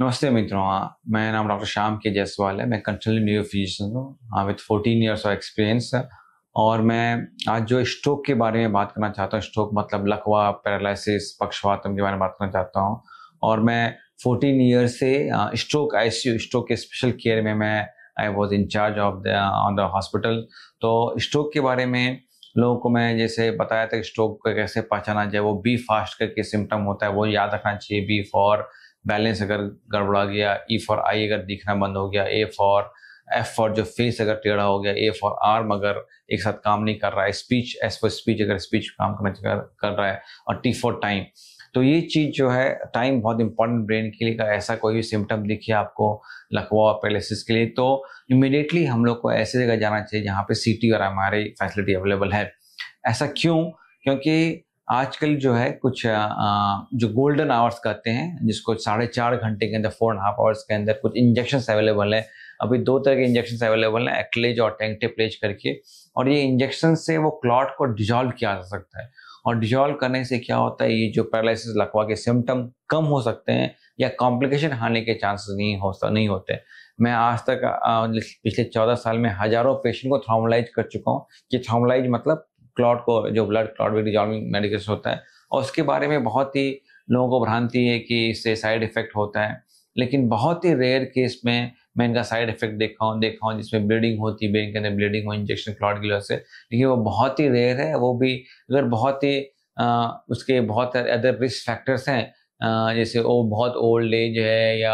नमस्ते मित्रों मैं नाम डॉक्टर श्याम के जायसवाल है मैं कंसल्टेंट न्यू फिजिशियन हूँ हाँ with fourteen years of experience और मैं आज जो स्ट्रोक के बारे में बात करना चाहता हूँ स्ट्रोक मतलब लकवा पैरालिसिस पक्षवातम के बारे में बात करना चाहता हूँ और मैं फोर्टीन ईयर से स्ट्रोक आई सी स्ट्रोक के स्पेशल केयर में मैं I was in-charge of the on the hospital तो स्ट्रोक के बारे में लोगों को मैं जैसे बताया था कि स्ट्रोक को कैसे पहचाना जाए वो बी फास्ट करके सिम्टम होता है वो याद रखना चाहिए बी फॉर बैलेंस अगर गड़बड़ा गया ई फॉर आई अगर दिखना बंद हो गया ए फॉर एफ फॉर जो फेस अगर टेढ़ा हो गया ए फॉर आर्म अगर एक साथ काम नहीं कर रहा है स्पीच एस फॉर स्पीच अगर स्पीच काम करना कर रहा है और टी फॉर टाइम तो ये चीज़ जो है टाइम बहुत इंपॉर्टेंट ब्रेन के लिए का ऐसा कोई भी सिम्टम दिखे आपको लकवा और पैलिसिस के लिए तो इमिडिएटली हम लोग को ऐसी जगह जाना चाहिए जहाँ पे सीटी और एम फैसिलिटी अवेलेबल है ऐसा क्यों क्योंकि आजकल जो है कुछ जो गोल्डन आवर्स कहते हैं जिसको साढ़े चार घंटे के अंदर फोर एंड हाफ आवर्स के अंदर कुछ इंजेक्शन अवेलेबल है अभी दो तरह के इंजेक्शन अवेलेबल हैं एक्लेज और टेंटेप्लेज करके और ये इंजेक्शन से वो क्लॉट को डिजॉल्व किया जा सकता है और डिजॉल्व करने से क्या होता है ये जो पैरालिसिस लकवा के सिम्टम कम हो सकते हैं या कॉम्प्लिकेशन आने के चांसेस नहीं हो नहीं होते मैं आज तक पिछले चौदह साल में हजारों पेशेंट को थ्रामोलाइज कर चुका हूँ कि थ्रामोलाइज मतलब क्लॉट को जो ब्लड क्लॉट भी डिजॉल्विंग मेडिकेशन होता है और उसके बारे में बहुत ही लोगों को भ्रांति है कि इससे साइड इफेक्ट होता है लेकिन बहुत ही रेयर केस में मैं इनका साइड इफेक्ट देखा हूँ देखा हूँ जिसमें ब्लीडिंग होती है ब्रेन के अंदर ब्लीडिंग हो इंजेक्शन क्लॉट की वजह से लेकिन वो बहुत ही रेयर है वो भी अगर बहुत ही उसके बहुत अदर रिस्क फैक्टर्स हैं जैसे वो बहुत ओल्ड एज है या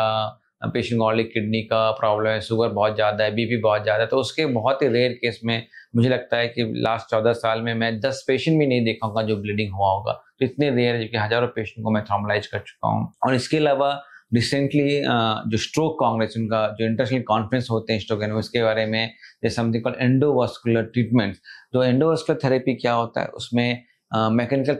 पेशेंट को ऑनली किडनी का प्रॉब्लम है शुगर बहुत ज़्यादा है बीपी बहुत ज़्यादा है तो उसके बहुत ही रेयर केस में मुझे लगता है कि लास्ट चौदह साल में मैं दस पेशेंट भी नहीं देखा होगा जो ब्लीडिंग हुआ होगा तो इतने रेयर है कि हज़ारों पेशेंट को मैं थॉमलाइज कर चुका हूँ और इसके अलावा रिसेंटली जो स्ट्रोक कांग्रेस उनका जो इंटरनेशनल कॉन्फ्रेंस होते हैं स्ट्रोक उसके बारे में समथिंग कॉल एंडोवास्कुलर ट्रीटमेंट तो एंडोवास्कुलर थेरेपी क्या होता है उसमें मैकेनिकल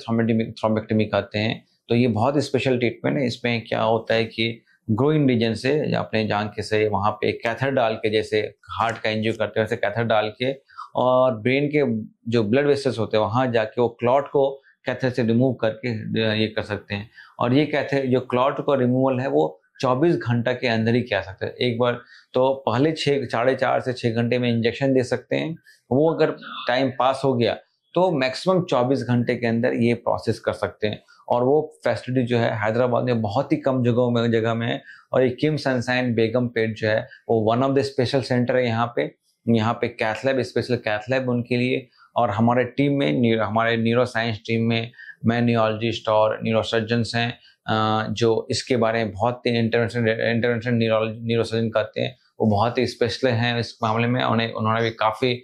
थ्रोमेक्टमी कहते हैं तो ये बहुत स्पेशल ट्रीटमेंट है इसमें क्या होता है कि ग्रोइंग रीजन से अपने जान के से वहाँ पे कैथर डाल के जैसे हार्ट का इंजरी करते हैं वैसे कैथर डाल के और ब्रेन के जो ब्लड वेसल्स होते हैं वहाँ जाके वो क्लॉट को कैथर से रिमूव करके ये कर सकते हैं और ये कैथर जो क्लॉट का रिमूवल है वो 24 घंटा के अंदर ही किया सकते हैं एक बार तो पहले छः साढ़े चार से छः घंटे में इंजेक्शन दे सकते हैं वो अगर टाइम पास हो गया तो मैक्सिमम 24 घंटे के अंदर ये प्रोसेस कर सकते हैं और वो फैसिलिटी जो है हैदराबाद में बहुत ही कम जगहों में जगह में है और ये किम सनसाइन बेगम पेट जो है वो one of the special centre है यहाँ पे यहाँ पे कैथलैब स्पेशल कैथलैब उनके लिए और हमारे टीम में हमारे न्यूरो साइंस टीम में मैं न्यूरोलॉजिस्ट और न्यूरोसर्जन्स हैं जो इसके बारे में बहुत ही इंटरवेंशन इंटरवेंशन न्यूरोलॉजी न्यूरोसर्जन करते हैं वो बहुत ही स्पेशल हैं इस मामले में उन्हें उन्होंने भी काफ़ी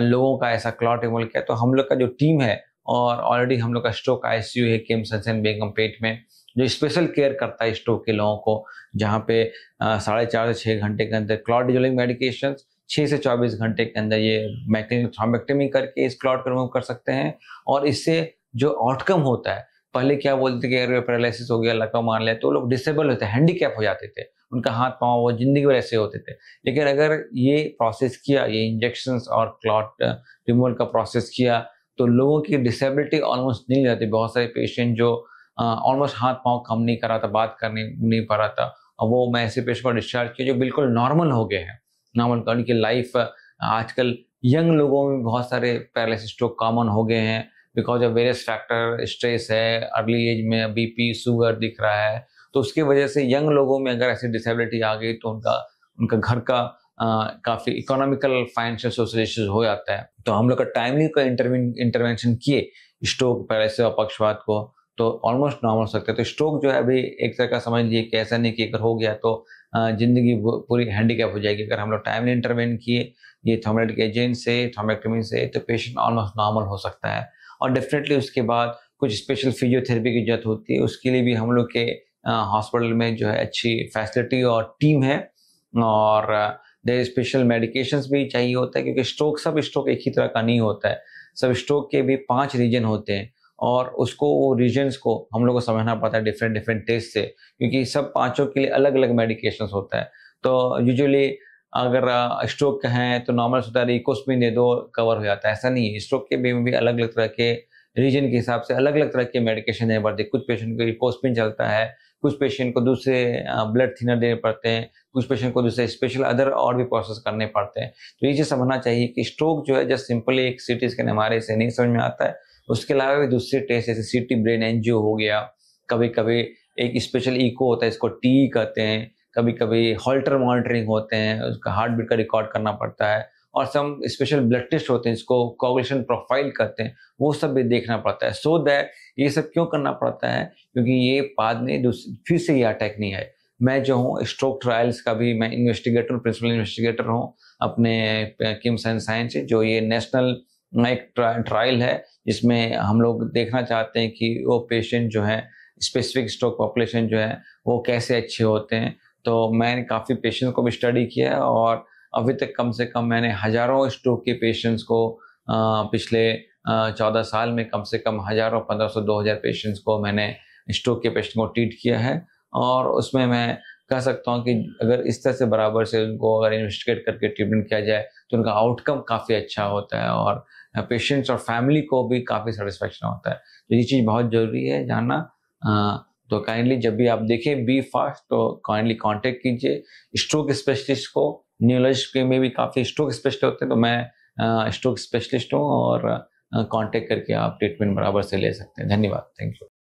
लोगों का ऐसा क्लॉट इमोल किया तो हम लोग का जो टीम है और ऑलरेडी हम लोग का स्ट्रोक का आई है केम सनसेन बेगम पेट में जो स्पेशल केयर करता है स्ट्रोक के लोगों को जहाँ पे साढ़े चार से छः घंटे के अंदर क्लॉट डिजोलिंग मेडिकेशन छः से चौबीस घंटे के अंदर ये मैकेनिकल करके इस क्लॉट को रिमूव कर सकते हैं और इससे जो आउटकम होता है पहले क्या बोलते कि अगर पैरालिसिस हो गया लकवा मान लिया तो लोग डिसेबल होते हैं हैंडीकैप हो जाते थे उनका हाथ पाँव वो जिंदगी भर ऐसे होते थे लेकिन अगर ये प्रोसेस किया ये इंजेक्शन और क्लॉट रिमूवल का प्रोसेस किया तो लोगों की डिसेबिलिटी ऑलमोस्ट नहीं जाती बहुत सारे पेशेंट जो ऑलमोस्ट हाथ पाँव कम नहीं कर रहा था बात करने नहीं पा रहा था और वो मैं ऐसे पेशेंट को डिस्चार्ज किया जो बिल्कुल नॉर्मल हो गए हैं नॉर्मल तो उनकी लाइफ आजकल यंग लोगों में बहुत सारे पैरालिसिस स्ट्रोक कॉमन हो गए हैं because of various factor stress है अर्ली एज में बीपी शुगर दिख रहा है तो उसकी वजह से यंग लोगों में अगर ऐसी डिसेबिलिटी आ गई तो उनका उनका घर का काफ़ी इकोनॉमिकल फाइनेंशियल सोशल इश्यूज हो जाता है तो हम लोग का टाइमली का इंटरवेंशन किए स्ट्रोक पैरालिसिस और पक्षपात को तो ऑलमोस्ट नॉर्मल हो सकते तो स्ट्रोक जो है अभी एक तरह का समझ लीजिए कि ऐसा नहीं कि अगर हो गया तो ज़िंदगी पूरी हैंडीकैप हो जाएगी अगर हम लोग टाइमली इंटरवेंट किए ये थर्मोलेटिक एजेंट से थर्मोलेक्टमिन से तो पेशेंट ऑलमोस्ट नॉर्मल हो सकता है और डेफिनेटली उसके बाद कुछ स्पेशल फिजियोथेरेपी की जरूरत होती है उसके लिए भी हम लोग के हॉस्पिटल में जो है अच्छी फैसिलिटी और टीम है और देर स्पेशल मेडिकेशन भी चाहिए होता है क्योंकि स्ट्रोक सब स्ट्रोक एक ही तरह का नहीं होता है सब स्ट्रोक के भी पांच रीजन होते हैं और उसको वो रीजन्स को हम लोग को समझना पड़ता है डिफरेंट डिफरेंट टेस्ट से क्योंकि सब पांचों के लिए अलग अलग मेडिकेशन होता है तो यूजली अगर स्ट्रोक तो का है तो नॉर्मल सुधार है दे दो कवर हो जाता है ऐसा नहीं है स्ट्रोक के भी, भी अलग अलग तरह के रीजन के हिसाब से अलग अलग तरह के मेडिकेशन देने पड़ते हैं कुछ पेशेंट को पोस्टपिन चलता है कुछ पेशेंट को दूसरे ब्लड थिनर देने पड़ते हैं कुछ पेशेंट को दूसरे स्पेशल अदर और भी प्रोसेस करने पड़ते हैं तो ये चीज़ समझना चाहिए कि स्ट्रोक जो है जस्ट सिंपली एक सी टी स्कैन हमारे से नहीं समझ में आता है उसके अलावा भी दूसरे टेस्ट जैसे सी टी ब्रेन ओ हो गया कभी कभी एक स्पेशल इको होता है इसको टी कहते हैं कभी कभी हॉल्टर मॉनिटरिंग होते हैं उसका हार्ट बीट का रिकॉर्ड करना पड़ता है और सम स्पेशल ब्लड टेस्ट होते हैं इसको कोगुलेशन प्रोफाइल करते हैं वो सब भी देखना पड़ता है सो so दैट ये सब क्यों करना पड़ता है क्योंकि ये बाद में फिर से ये अटैक नहीं आए मैं जो हूँ स्ट्रोक ट्रायल्स का भी मैं इन्वेस्टिगेटर प्रिंसिपल इन्वेस्टिगेटर हूँ अपने किम्स एंड साइंस जो ये नेशनल एक ट्रायल है जिसमें हम लोग देखना चाहते हैं कि वो पेशेंट जो है स्पेसिफिक स्ट्रोक पॉपुलेशन जो है वो कैसे अच्छे होते हैं तो मैंने काफ़ी पेशेंट को भी स्टडी किया है और अभी तक कम से कम मैंने हज़ारों स्ट्रोक के पेशेंट्स को पिछले चौदह साल में कम से कम हज़ारों पंद्रह सौ दो हज़ार पेशेंट्स को मैंने स्ट्रोक के पेशेंट को ट्रीट किया है और उसमें मैं कह सकता हूँ कि अगर इस तरह से बराबर से उनको अगर इन्वेस्टिगेट करके ट्रीटमेंट किया जाए तो उनका आउटकम काफ़ी अच्छा होता है और पेशेंट्स और फैमिली को भी काफ़ी सेटिस्फेक्शन होता है तो ये चीज़ बहुत ज़रूरी है जानना तो काइंडली जब भी आप देखें बी फास्ट तो काइंडली कांटेक्ट कीजिए स्ट्रोक स्पेशलिस्ट को न्यूलॉजिस्ट के में भी काफ़ी स्ट्रोक स्पेशलिस्ट होते हैं तो मैं स्ट्रोक स्पेशलिस्ट हूँ और कांटेक्ट करके आप ट्रीटमेंट बराबर से ले सकते हैं धन्यवाद थैंक यू